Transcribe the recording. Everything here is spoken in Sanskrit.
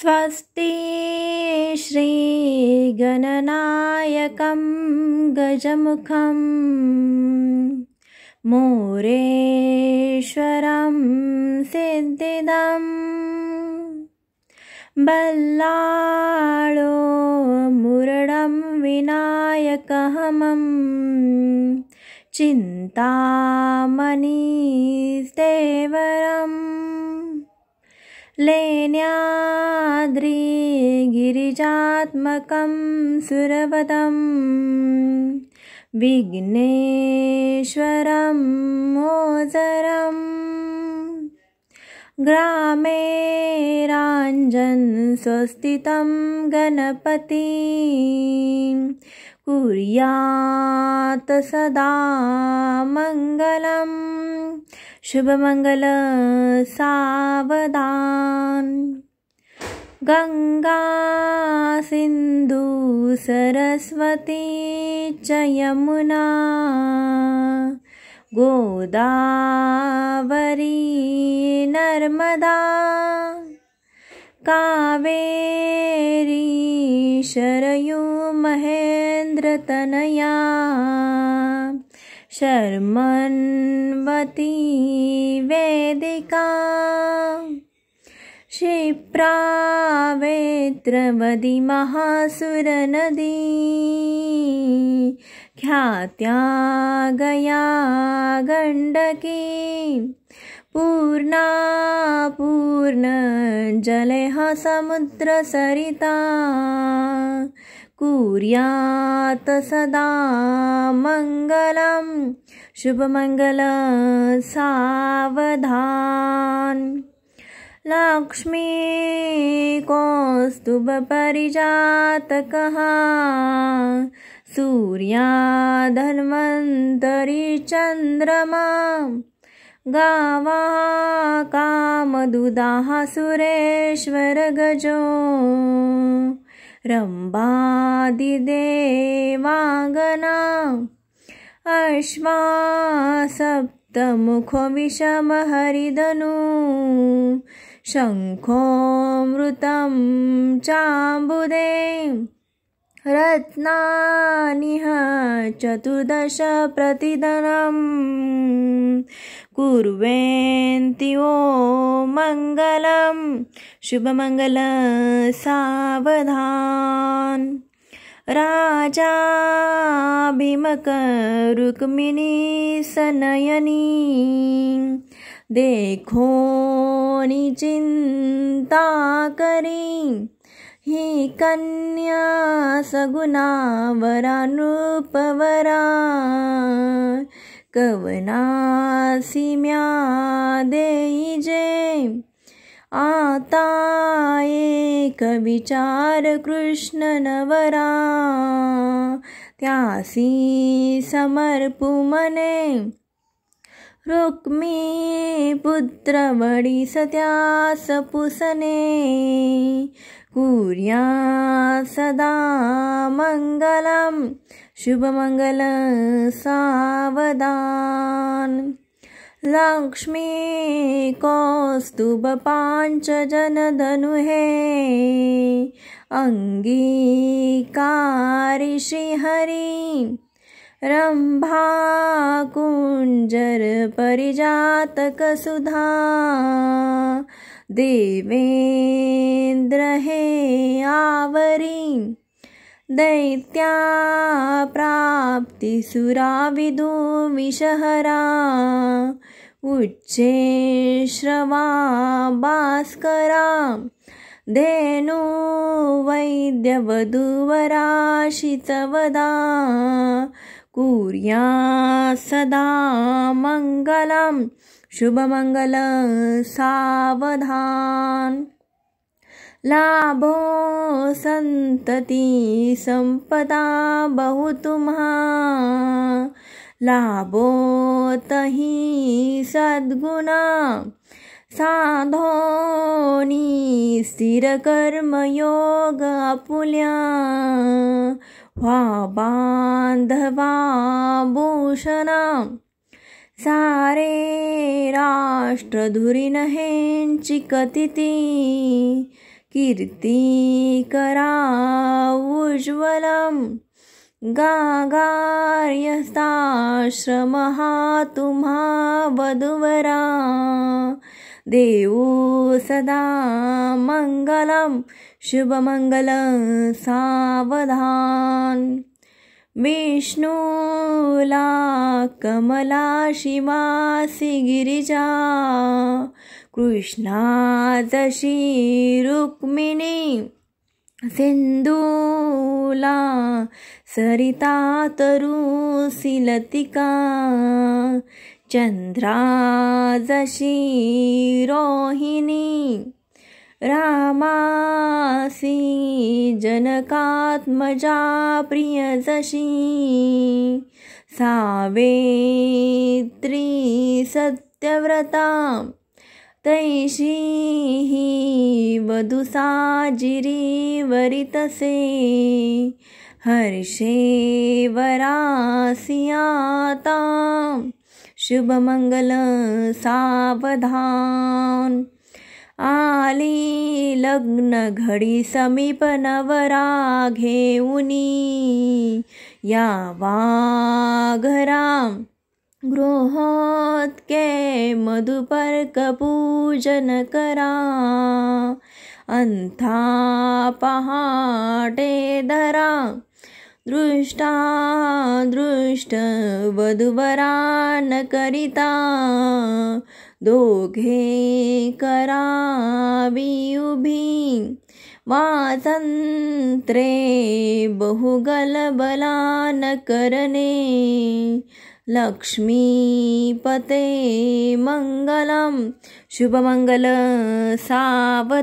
स्वस्ति श्रीगणनायकं गजमुखं मोरेश्वरं सिद्धिदम् बल्लाळो मुरडं विनायकहमं चिन्तामणिस्तेवरम् गिरिजात्मकं सुरवदम् विघ्नेश्वरं मोजरम् ग्रामे राञ्जन् स्वस्थितं गणपती कुर्यात् सदा मङ्गलम् शुभमङ्गलसावदान् गङ्गासिन्धुसरस्वती च यमुना गोदावरी नर्मदा कावेरी शरयू महेन्द्रतनया शर्मन्वती वेदिका क्षिप्रावेत्रवदी महासुरनदी ख्यात्या गया गण्डकी पूर्णा पूर्ण जलेः समुद्रसरिता कुर्यात् सदा मङ्गलं शुभमङ्गलसावधान् लक्ष्मी कौस्तुभ परिजातकः सूर्या चन्द्रमा गावा कामदुदाः सुरेश्वरगजो रम्बादिदेवाङ्गना अश्वा सप्तमुखो विषमहरिदनु शङ्खोऽमृतं चाम्बुदे रत्नानिह चतुर्दश प्रतिदनं कुर्वेन्ति ॐ मङ्गलं शुभमङ्गलसावधान् राजाभिमकरुक्मिणी सनयनी देखो चिन्ता करी ही कन्या सगुना वरानुपवरा कवनासिम्या देईजे आता एक विचार कृष्ण नवरा त्यासी समर्पु मने रुक्मी सत्या सपुसने कूर्या सदा मङ्गलं शुभमङ्गलसा वदान् लक्ष्मी कौस्तु बपाञ्चजनधनुः हरि रम्भाकुञ्जरपरिजातकसुधा देवेन्द्रहे आवरी दैत्या प्राप्तिसुराविदुविषहरा उच्चेश्रवा भास्करा धेनुवैद्यवधूवराशितवदा कुर्या सदा मङ्गलं मंगल सवधान लाभो संतति संपदा बहु तुम्हा लाभो तही सद्गुणा साधोनी स्थिर कर्मयोग अपुल्या वा बा बान्धवाभूषणां सारे राष्ट्रधुरिनहेञ्चि कथिति कीर्तिकरा उज्ज्वलं गागार्यस्ताश्रमः तुम्हा वधुवरा देवो सदा मङ्गलं शुभमङ्गलं सावधान् विष्णुला कमलाशिमासि गिरिजा कृष्णा दशी रुक्मिणी सिन्दूला सरिता तरुषी चन्द्रा दशी रोहिणी रामासी जनकात्मजा प्रियदशी सावेत्री सत्यव्रता सत्यव्रतां तैषी हि वधुसाजिरिवरितसे हर्षे वरा शुभमङ्गलसावधान् आली लग्न घडी समीप घे उनी या वा गृहोत्के मधुपर्क पूजन करा अन्था पहाटे धरा दृष्टा दृष्ट न करिता दोघे करावी उभी वासंत्रे बहुगलबलान करणे लक्ष्मीपते मङ्गलं शुभमङ्गल सावधान